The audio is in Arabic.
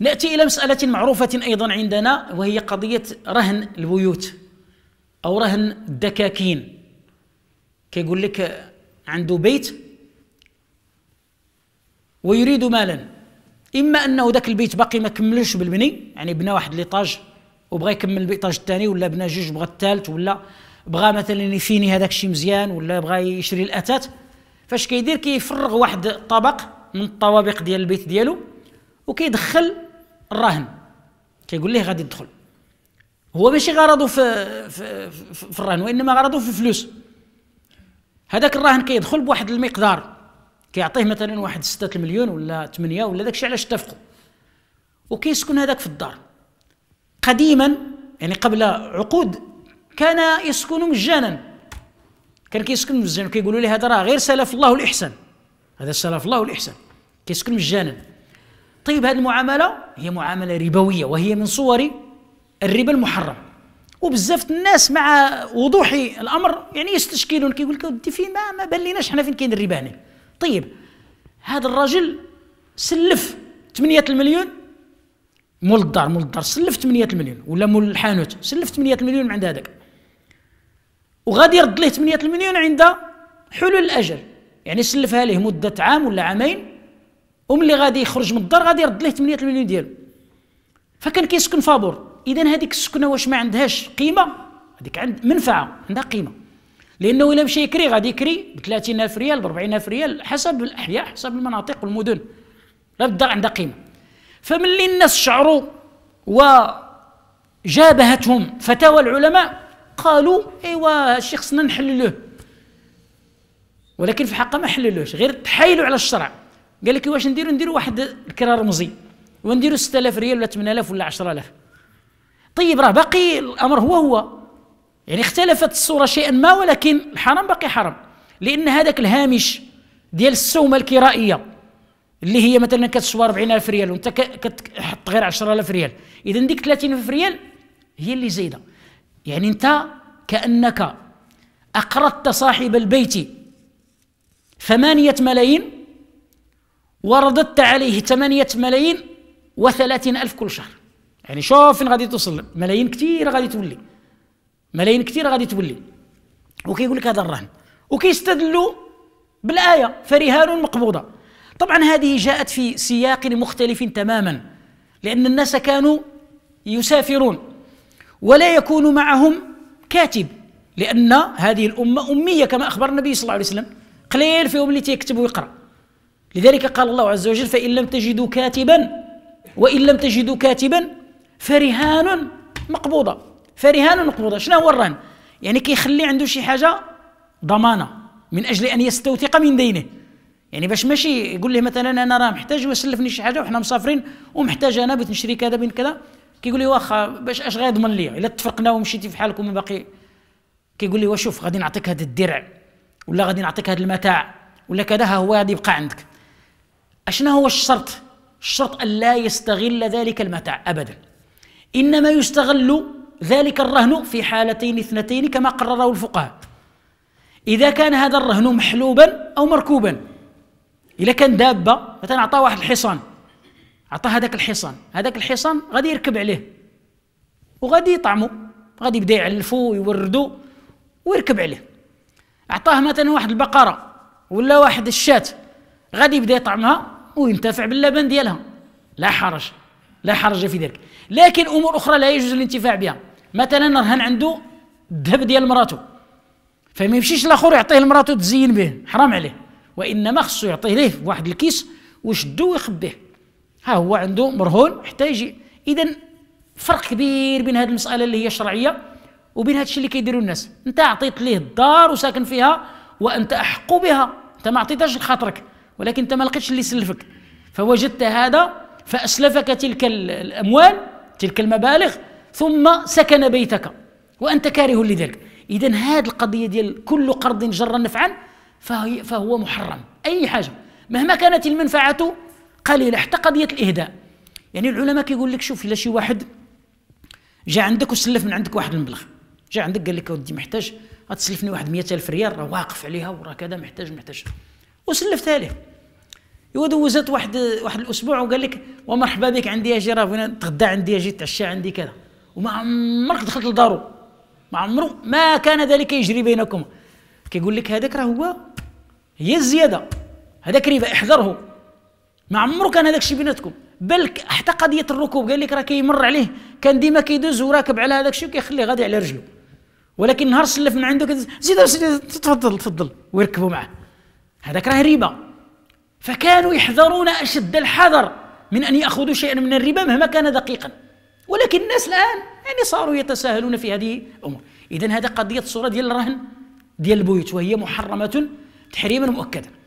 ناتي الى مساله معروفه ايضا عندنا وهي قضيه رهن البيوت او رهن الدكاكين كيقول لك عنده بيت ويريد مالا اما انه ذاك البيت باقي ما كملش بالبني يعني بنى واحد ليطاج وبغى يكمل البيطاج الثاني ولا بنى جوج بغى الثالث ولا بغى مثلا يفيني هذاك الشيء مزيان ولا بغى يشري الاثاث فاش كيدير كيفرغ واحد الطبق من الطوابق ديال البيت ديالو وكيدخل الراهن كيقول ليه غادي تدخل هو ماشي غرضه في في, في, في الرهن وانما غرضه في الفلوس هذاك الراهن كيدخل بواحد المقدار كيعطيه مثلا واحد ستة المليون ولا ثمانية ولا داكشي علاش اتفقوا وكيسكن هذاك في الدار قديما يعني قبل عقود كان يسكن مجانا كان كيسكن مجانا كيقولوا لي هذا راه غير سلف الله والاحسان هذا سلف الله والاحسان كيسكن مجانا طيب هذه المعامله هي معامله ربويه وهي من صور الربا المحرم وبزاف الناس مع وضوح الامر يعني يستشكلون كيقول لك ودي في ما ما بان ليناش حنا فين كاين الربا هنا طيب هذا الرجل سلف 8 المليون مول الدار مول الدار سلف 8 المليون ولا مول الحانوت سلف 8 المليون من عند هذاك وغادي يرد ليه 8 المليون عند حلول الاجل يعني سلفها ليه مده عام ولا عامين وملي غادي يخرج من الدار غادي يرد ليه 8 مليون ديالو فكان كيسكن فابور اذا هذيك السكنه واش ما عندهاش قيمه هذيك عند منفعه عندها قيمه لانه الا مشى يكري غادي يكري ب 30000 ريال ب 40000 ريال حسب الاحياء حسب المناطق والمدن لا الدار عندها قيمه فملي الناس شعروا وجابهتهم فتاوى العلماء قالوا ايوا هادشي خصنا نحللوه ولكن في حقه ما حللوش غير تحايلوا على الشرع قال لك واش نديروا نديروا واحد الكرا رمزي ونديروا 6000 ريال ولا 8000 ولا 10000 طيب راه باقي الامر هو هو يعني اختلفت الصوره شيئا ما ولكن الحرام باقي حرام لان هذاك الهامش ديال السومه الكرائيه اللي هي مثلا كتشوى 40000 ريال وانت كتحط غير 10000 ريال اذا ديك 30000 ريال هي اللي زايده يعني انت كانك اقرضت صاحب البيت ثمانية ملايين ورددت عليه 8 ملايين و30 ألف كل شهر يعني شوف فين غادي توصل ملايين كثير غادي تولي ملايين كثير غادي تولي وكيقول لك هذا الرهن وكيستدلوا بالآية فرهان مقبوضة طبعا هذه جاءت في سياق مختلف تماما لأن الناس كانوا يسافرون ولا يكون معهم كاتب لأن هذه الأمة أمية كما أخبر النبي صلى الله عليه وسلم قليل فيهم اللي تيكتب ويقرأ لذلك قال الله عز وجل فإن لم تجدوا كاتبا وإن لم تجدوا كاتبا فرهان مقبوضة فرهان مقبوضة شنو هو الرهن يعني كيخلي عنده شي حاجة ضمانة من أجل أن يستوثق من دينه يعني باش ماشي يقول له مثلا انا راه محتاج وسلفني شي حاجه وحنا مسافرين ومحتاج انا بغيت نشري كذا بين كذا كيقول لي واخا باش اش غيضمن لي الا تفرقنا ومشيتي في حالك وما باقي كيقول لي واشوف غادي نعطيك هذا الدرع ولا غادي نعطيك هذا المتاع ولا كذا ها هو غادي يبقى عندك عشان هو الشرط الشرط أن لا يستغل ذلك المتاع أبدا إنما يستغل ذلك الرهن في حالتين اثنتين كما قرره الفقهاء إذا كان هذا الرهن محلوبا أو مركوبا إذا كان دابة مثلا أعطاه واحد الحصان أعطاه هذاك الحصان هذاك الحصان غادي يركب عليه وغادي يطعمه غادي يبدا يعلفو ويوردو ويركب عليه أعطاه مثلا واحد البقرة ولا واحد الشات غادي يبدا يطعمها وينتفع باللبن ديالها لا حرج لا حرج في ذلك لكن امور اخرى لا يجوز الانتفاع بها مثلا رهن عنده الذهب ديال مراته فما يمشيش لاخر يعطيه لمراته تزين به حرام عليه وانما خصو يعطيه ليه واحد الكيس وشدو ويخبيه ها هو عنده مرهون حتى يجي اذا فرق كبير بين هذه المساله اللي هي شرعيه وبين هذا الشيء اللي كيديروا الناس انت عطيت ليه الدار وساكن فيها وانت احق بها انت ما عطيتهاش لخاطرك ولكن انت ما لقيتش اللي يسلفك فوجدت هذا فاسلفك تلك الاموال تلك المبالغ ثم سكن بيتك وانت كاره لذلك اذا هذه القضيه ديال كل قرض جر نفعا فهي فهو محرم اي حاجه مهما كانت المنفعه قليله حتى قضيه الاهداء يعني العلماء كيقول لك شوف الا شي واحد جا عندك وسلف من عندك واحد المبلغ جا عندك قال لك اودي محتاج غتسلفني واحد 100000 ريال راه واقف عليها وراه كذا محتاج محتاج وسلفتها له ودوزت واحد واحد الاسبوع وقال لك ومرحبا بك عندي يا جيراف راه تغدى عندي اجي تعشى عندي كذا وما عمرك دخلت لدارو ما عمره ما كان ذلك يجري بينكم كيقول لك هذاك راه هو هي الزياده هذاك ربا احذره ما عمره كان هذاك الشيء بيناتكم بل حتى قضيه الركوب قال لك راه كيمر عليه كان ديما كيدوز وراكب على هذاك الشيء وكيخليه غادي على رجله ولكن نهار سلف من عنده زيد تفضل تفضل ويركبوا معه هذاك راه ربا فكانوا يحذرون أشد الحذر من أن يأخذوا شيئا من الربا مهما كان دقيقا ولكن الناس الآن يعني صاروا يتساهلون في هذه الأمور إذا هذا قضية صورة ديال الرهن ديال البيوت وهي محرمة تحريما مؤكدا